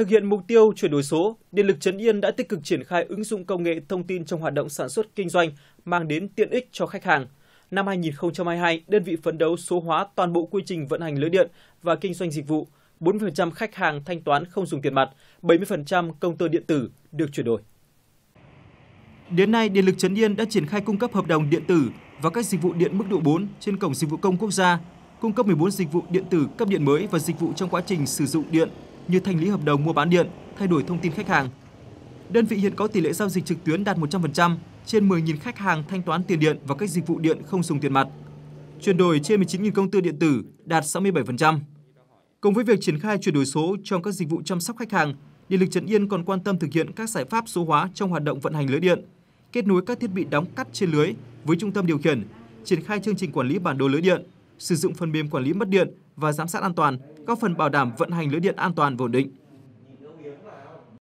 Thực hiện mục tiêu chuyển đổi số, Điện lực Trấn Yên đã tích cực triển khai ứng dụng công nghệ thông tin trong hoạt động sản xuất kinh doanh, mang đến tiện ích cho khách hàng. Năm 2022, đơn vị phấn đấu số hóa toàn bộ quy trình vận hành lưới điện và kinh doanh dịch vụ. 40% khách hàng thanh toán không dùng tiền mặt, 70% công tơ điện tử được chuyển đổi. Đến nay, Điện lực Trấn Yên đã triển khai cung cấp hợp đồng điện tử và các dịch vụ điện mức độ 4 trên cổng dịch vụ công quốc gia, cung cấp 14 dịch vụ điện tử cấp điện mới và dịch vụ trong quá trình sử dụng điện như thanh lý hợp đồng mua bán điện, thay đổi thông tin khách hàng. Đơn vị hiện có tỷ lệ giao dịch trực tuyến đạt 100%, trên 10.000 khách hàng thanh toán tiền điện và các dịch vụ điện không dùng tiền mặt. Chuyển đổi trên 19.000 công tư điện tử đạt 67%. Cùng với việc triển khai chuyển đổi số trong các dịch vụ chăm sóc khách hàng, Điện lực Trấn Yên còn quan tâm thực hiện các giải pháp số hóa trong hoạt động vận hành lưới điện, kết nối các thiết bị đóng cắt trên lưới với trung tâm điều khiển, triển khai chương trình quản lý bản đồ lưới điện, sử dụng phần mềm quản lý mất điện và giám sát an toàn, góp phần bảo đảm vận hành lưới điện an toàn và ổn định.